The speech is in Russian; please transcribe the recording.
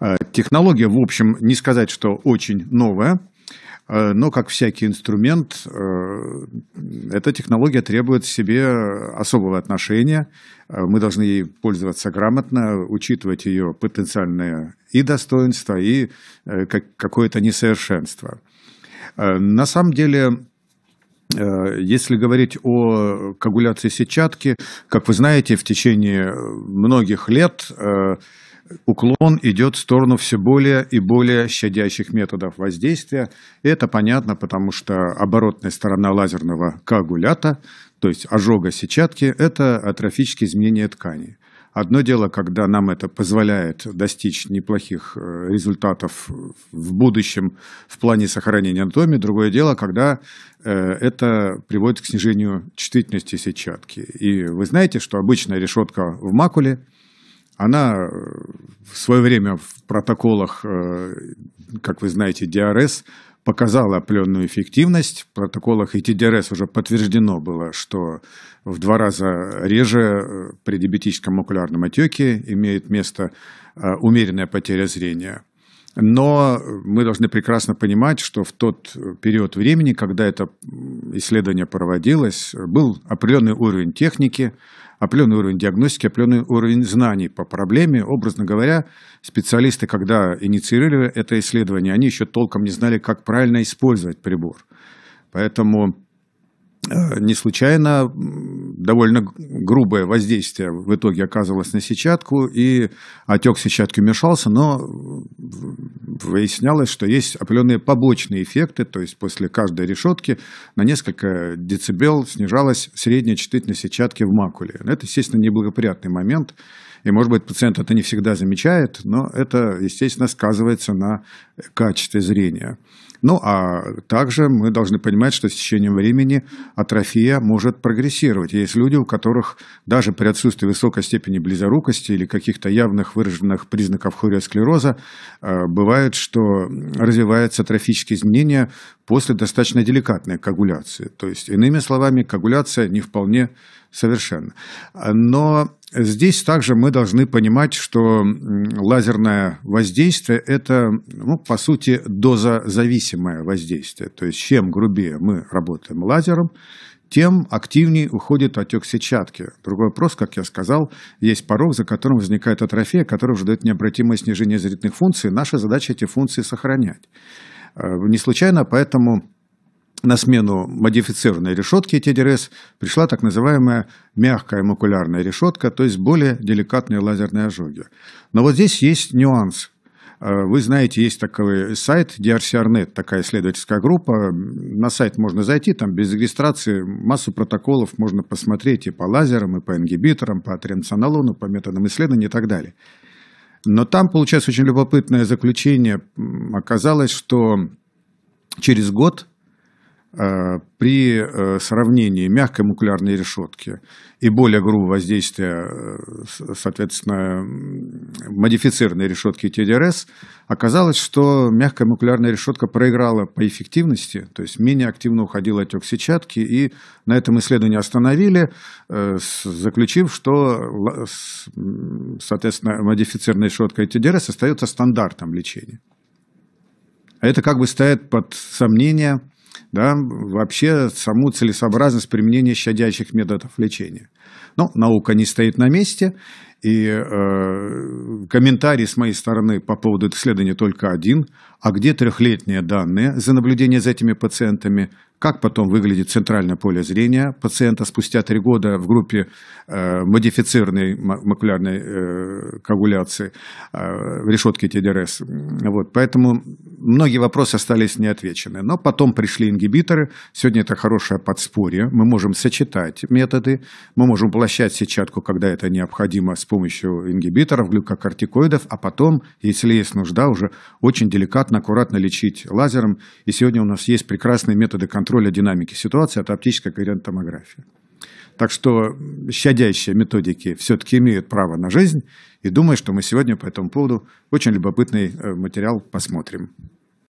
Э, технология, в общем, не сказать, что очень новая, э, но, как всякий инструмент, э, эта технология требует в себе особого отношения. Мы должны ей пользоваться грамотно, учитывать ее потенциальные и достоинства, и какое-то несовершенство. На самом деле, если говорить о коагуляции сетчатки, как вы знаете, в течение многих лет уклон идет в сторону все более и более щадящих методов воздействия. И это понятно, потому что оборотная сторона лазерного коагулята, то есть ожога сетчатки, это атрофические изменения ткани. Одно дело, когда нам это позволяет достичь неплохих э, результатов в будущем в плане сохранения анатомии, другое дело, когда э, это приводит к снижению чувствительности сетчатки. И вы знаете, что обычная решетка в макуле – она э, в свое время в протоколах, э, как вы знаете, DRS показала определенную эффективность. В протоколах ИТДРС уже подтверждено было, что в два раза реже э, при диабетическом окулярном отеке имеет место умеренная потеря зрения. Но мы должны прекрасно понимать, что в тот период времени, когда это исследование проводилось, был определенный уровень техники, определенный уровень диагностики, определенный уровень знаний по проблеме. Образно говоря, специалисты, когда инициировали это исследование, они еще толком не знали, как правильно использовать прибор. Поэтому э, не случайно довольно грубое воздействие в итоге оказывалось на сетчатку, и отек сетчатки мешался, но выяснялось, что есть определенные побочные эффекты, то есть после каждой решетки на несколько децибел снижалась средняя чувствительность сетчатки в макуле. Это, естественно, неблагоприятный момент, и, может быть, пациент это не всегда замечает, но это, естественно, сказывается на качестве зрения. Ну, а также мы должны понимать, что с течением времени атрофия может прогрессировать. Есть люди, у которых даже при отсутствии высокой степени близорукости или каких-то явных выраженных признаков хориосклероза, э, бывает, что развиваются трофические изменения после достаточно деликатной коагуляции. То есть, иными словами, коагуляция не вполне совершенна. Но Здесь также мы должны понимать, что лазерное воздействие – это, ну, по сути, дозозависимое воздействие. То есть чем грубее мы работаем лазером, тем активнее уходит отек сетчатки. Другой вопрос, как я сказал, есть порог, за которым возникает атрофия, который уже дает необратимое снижение зрительных функций. Наша задача эти функции сохранять. Э, не случайно поэтому на смену модифицированной решетки TDRS пришла так называемая мягкая макулярная решетка, то есть более деликатные лазерные ожоги. Но вот здесь есть нюанс. Э, вы знаете, есть такой сайт DRCRNet, такая исследовательская группа. На сайт можно зайти, там без регистрации массу протоколов можно посмотреть и по лазерам, и по ингибиторам, по тренционалону, по методам исследования и так далее. Но там, получается, очень любопытное заключение. Оказалось, что через год Э, при э, сравнении мягкой мукулярной решетки и более грубого воздействия, э, соответственно, модифицированной решетки ТДРС, оказалось, что мягкая мукулярная решетка проиграла по эффективности, то есть менее активно уходил отек сетчатки, и на этом исследование остановили, заключив, что, соответственно, модифицированная решетка ТДРС остается стандартом лечения. А это как бы ставит под сомнение – да, вообще саму целесообразность применения щадящих методов лечения. Но наука не стоит на месте, и э, комментарий с моей стороны по поводу исследования только один. А где трехлетние данные за наблюдение за этими пациентами? Как потом выглядит центральное поле зрения пациента спустя три года в группе э, модифицированной макулярной э, коагуляции э, в решетке ТДРС? Вот, поэтому многие вопросы остались неотвечены. Но потом пришли ингибиторы. Сегодня это хорошее подспорье. Мы можем сочетать методы. Мы можем площадь сетчатку, когда это необходимо, с помощью ингибиторов, глюкокортикоидов. А потом, если есть нужда, уже очень деликатно, аккуратно лечить лазером. И сегодня у нас есть прекрасные методы контроля динамики ситуации. Это оптическая когерентомография. Так что щадящие методики все-таки имеют право на жизнь. И думаю, что мы сегодня по этому поводу очень любопытный э, материал посмотрим.